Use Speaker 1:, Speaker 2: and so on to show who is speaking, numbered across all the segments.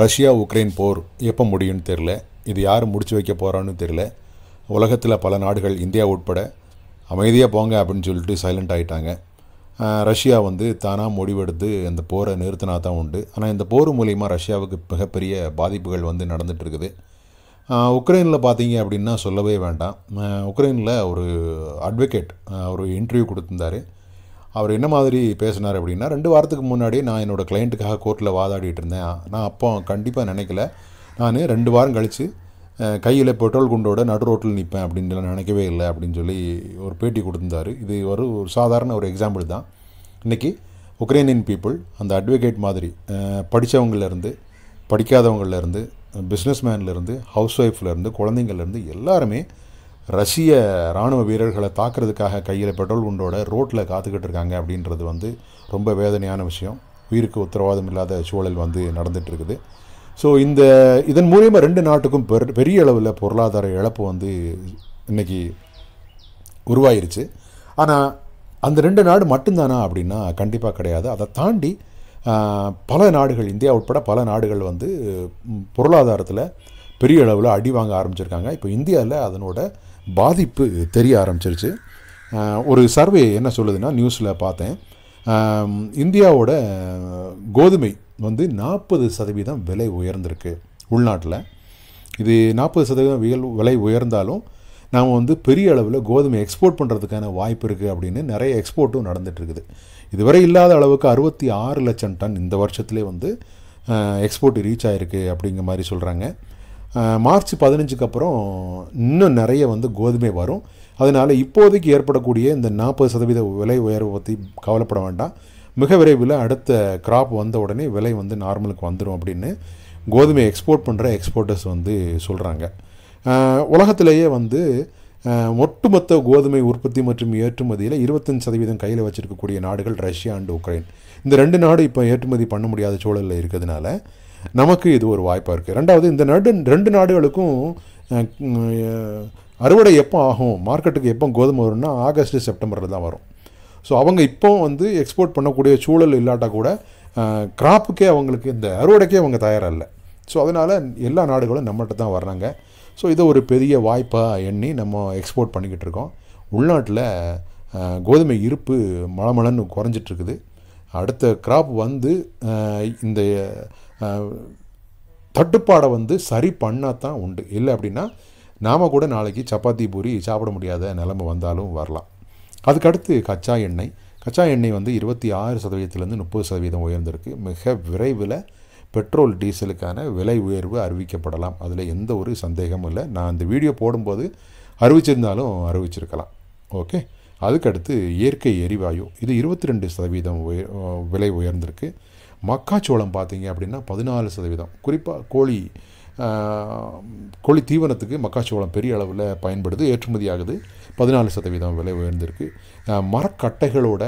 Speaker 1: Russia Ukraine போர் எப்போ முடியும்னு தெரில இது யார் முடிச்சு வைக்க போகிறான்னு தெரில உலகத்தில் பல நாடுகள் இந்தியா உட்பட அமைதியாக போங்க அப்படின்னு சொல்லிட்டு சைலண்ட் ஆகிட்டாங்க ரஷ்யா வந்து தானாக முடிவெடுத்து அந்த போரை நிறுத்தினா தான் உண்டு ஆனால் இந்த போர் மூலிமா ரஷ்யாவுக்கு மிகப்பெரிய பாதிப்புகள் வந்து நடந்துகிட்ருக்குது உக்ரைனில் பார்த்தீங்க அப்படின்னா சொல்லவே வேண்டாம் உக்ரைனில் ஒரு அட்வொகேட் ஒரு இன்டர்வியூ கொடுத்துருந்தாரு அவர் என்ன மாதிரி பேசினார் அப்படின்னா ரெண்டு வாரத்துக்கு முன்னாடி நான் என்னோடய கிளைண்ட்டுக்காக கோர்ட்டில் வாதாடிட்டு இருந்தேன் நான் அப்போ கண்டிப்பாக நினைக்கல நான் ரெண்டு வாரம் கழித்து கையில் பெட்ரோல் குண்டோட நடு ரோட்டில் நிற்பேன் அப்படின்லாம் நினைக்கவே இல்லை அப்படின்னு சொல்லி ஒரு பேட்டி கொடுத்துருந்தார் இது ஒரு ஒரு சாதாரண ஒரு எக்ஸாம்பிள் தான் இன்றைக்கி உக்ரைனியன் பீப்புள் அந்த அட்வொகேட் மாதிரி படித்தவங்கள்லேருந்து படிக்காதவங்கள்லேருந்து பிஸ்னஸ்மேன்லேருந்து ஹவுஸ் ஒய்ஃப்லேருந்து குழந்தைங்கள்லேருந்து எல்லாருமே ரஷ்ய இராணுவ வீரர்களை தாக்குறதுக்காக கையில் பெட்ரோல் குண்டோட ரோட்டில் காத்துக்கிட்டு இருக்காங்க அப்படின்றது வந்து ரொம்ப வேதனையான விஷயம் உயிருக்கு உத்தரவாதம் இல்லாத சூழல் வந்து நடந்துகிட்ருக்குது ஸோ இந்த இதன் மூலயமா ரெண்டு நாட்டுக்கும் பெரிய அளவில் பொருளாதார இழப்பு வந்து இன்றைக்கி உருவாயிருச்சு ஆனால் அந்த ரெண்டு நாடு மட்டும்தானா அப்படின்னா கண்டிப்பாக கிடையாது அதை தாண்டி பல நாடுகள் இந்தியா உட்பட பல நாடுகள் வந்து பொருளாதாரத்தில் பெரிய அளவில் அடி வாங்க ஆரம்பிச்சிருக்காங்க இப்போ இந்தியாவில் அதனோட பாதிப்பு தெரிய ஆரம்பிச்சிருச்சு ஒரு சர்வே என்ன சொல்லுதுன்னா நியூஸில் பார்த்தேன் இந்தியாவோட கோதுமை வந்து நாற்பது சதவீதம் விலை உயர்ந்திருக்கு உள்நாட்டில் இது நாற்பது சதவீதம் விலை உயர்ந்தாலும் நாம் வந்து பெரிய அளவில் கோதுமை எக்ஸ்போர்ட் பண்ணுறதுக்கான வாய்ப்பு இருக்குது அப்படின்னு நிறைய எக்ஸ்போர்ட்டும் நடந்துகிட்ருக்குது இதுவரை இல்லாத அளவுக்கு அறுபத்தி ஆறு லட்சம் டன் இந்த வருஷத்துலேயே வந்து எக்ஸ்போர்ட் ரீச் ஆகிருக்கு அப்படிங்கிற மாதிரி சொல்கிறாங்க மார்ச் பதினஞ்சுக்கு அப்புறம் இன்னும் நிறைய வந்து கோதுமை வரும் அதனால் இப்போதைக்கு ஏற்படக்கூடிய இந்த நாற்பது சதவீத விலை உயர்வை பற்றி கவலைப்பட வேண்டாம் மிக விரைவில் அடுத்த கிராப் வந்த உடனே விலை வந்து நார்மலுக்கு வந்துடும் அப்படின்னு கோதுமை எக்ஸ்போர்ட் பண்ணுற எக்ஸ்போர்ட்டர்ஸ் வந்து சொல்கிறாங்க உலகத்திலேயே வந்து ஒட்டுமொத்த கோதுமை உற்பத்தி மற்றும் ஏற்றுமதியில் இருபத்தஞ்சு சதவீதம் கையில் வச்சுருக்கக்கூடிய நாடுகள் ரஷ்யா அண்டு உக்ரைன் இந்த ரெண்டு நாடு இப்போ ஏற்றுமதி பண்ண முடியாத சூழலில் இருக்கிறதுனால நமக்கு இது ஒரு வாய்ப்பாக இருக்குது ரெண்டாவது இந்த நடு ரெண்டு நாடுகளுக்கும் அறுவடை எப்போ ஆகும் மார்க்கெட்டுக்கு எப்போ கோதுமை வரும்னா ஆகஸ்ட் செப்டம்பரில் தான் வரும் ஸோ அவங்க இப்போ வந்து எக்ஸ்போர்ட் பண்ணக்கூடிய சூழல் இல்லாட்டா கூட கிராப்புக்கே அவங்களுக்கு இந்த அறுவடைக்கே அவங்க தயாராக இல்லை ஸோ அதனால் எல்லா நாடுகளும் நம்மகிட்ட தான் வர்றாங்க ஸோ இதை ஒரு பெரிய வாய்ப்பாக எண்ணி நம்ம எக்ஸ்போர்ட் பண்ணிக்கிட்டு இருக்கோம் உள்நாட்டில் கோதுமை இருப்பு மழமளன்னு குறைஞ்சிட்ருக்குது அடுத்த கிராப் வந்து இந்த தட்டுப்பாடை வந்து சரி பண்ணால் தான் உண்டு இல்லை அப்படின்னா நாம் கூட நாளைக்கு சப்பாத்தி பூரி சாப்பிட முடியாத நிலைமை வந்தாலும் வரலாம் அதுக்கடுத்து கச்சா எண்ணெய் கச்சா எண்ணெய் வந்து இருபத்தி ஆறு சதவீதத்துலேருந்து முப்பது சதவீதம் உயர்ந்திருக்கு மிக விரைவில் பெட்ரோல் டீசலுக்கான விலை உயர்வு அறிவிக்கப்படலாம் அதில் எந்த ஒரு சந்தேகமும் இல்லை நான் இந்த வீடியோ போடும்போது அறிவிச்சிருந்தாலும் அறிவிச்சிருக்கலாம் ஓகே அதுக்கடுத்து இயற்கை எரிவாயு இது இருபத்தி ரெண்டு சதவீதம் உயர் விலை உயர்ந்திருக்கு மக்காச்சோளம் பார்த்தீங்க அப்படின்னா பதினாலு சதவீதம் குறிப்பாக கோழி கோழி தீவனத்துக்கு மக்காச்சோளம் பெரிய அளவில் பயன்படுது ஏற்றுமதி ஆகுது பதினாலு சதவீதம் விலை உயர்ந்திருக்கு மரக்கட்டைகளோட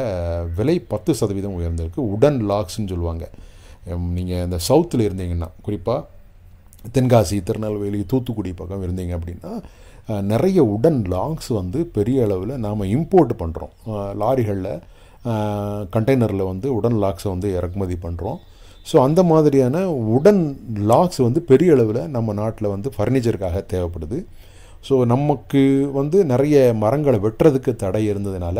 Speaker 1: விலை பத்து சதவீதம் உயர்ந்திருக்கு உடன் லாக்ஸ்ன்னு சொல்லுவாங்க நீங்கள் இந்த சவுத்தில் இருந்தீங்கன்னா குறிப்பாக தென்காசி திருநெல்வேலி தூத்துக்குடி பக்கம் இருந்தீங்க அப்படின்னா நிறைய உடன் லாங்ஸ் வந்து பெரிய அளவில் நாம் இம்போர்ட் பண்ணுறோம் லாரிகளில் கண்டெய்னரில் வந்து உடன் லாக்ஸை வந்து இறக்குமதி பண்ணுறோம் ஸோ அந்த மாதிரியான உடன் லாக்ஸ் வந்து பெரிய அளவில் நம்ம நாட்டில் வந்து ஃபர்னிச்சருக்காக தேவைப்படுது ஸோ நமக்கு வந்து நிறைய மரங்களை வெட்டுறதுக்கு தடை இருந்ததுனால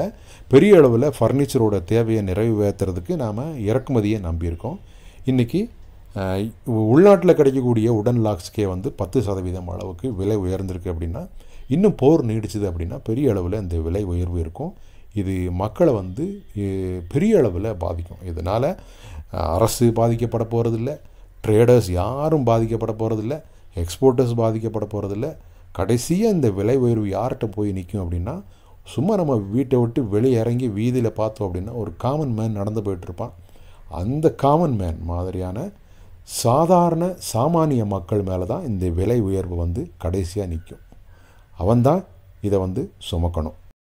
Speaker 1: பெரிய அளவில் ஃபர்னிச்சரோட தேவையை நிறைவேற்றுறதுக்கு நாம் இறக்குமதியை நம்பியிருக்கோம் இன்றைக்கி உள்நாட்டில் கிடைக்கக்கூடிய உடன் லாக்ஸ்க்கே வந்து பத்து சதவீதம் அளவுக்கு விலை உயர்ந்திருக்கு அப்படின்னா இன்னும் போர் நீடிச்சது அப்படின்னா பெரிய அளவில் இந்த விலை உயர்வு இருக்கும் இது மக்களை வந்து பெரிய அளவில் பாதிக்கும் இதனால் அரசு பாதிக்கப்பட போகிறதில்ல ட்ரேடர்ஸ் யாரும் பாதிக்கப்பட போகிறதில்ல எக்ஸ்போர்ட்டர்ஸ் பாதிக்கப்பட போகிறதில்ல கடைசியாக இந்த விலை உயர்வு யார்கிட்ட போய் நிற்கும் அப்படின்னா சும்மா நம்ம வீட்டை விட்டு வெளியே இறங்கி வீதியில் பார்த்தோம் அப்படின்னா ஒரு காமன் மேன் நடந்து போயிட்டுருப்பான் அந்த காமன் மேன் மாதிரியான சாதாரண சாமானிய மக்கள் மேலே தான் இந்த விலை உயர்வு வந்து கடைசியாக நிற்கும் அவன்தான் இதை வந்து சுமக்கணும்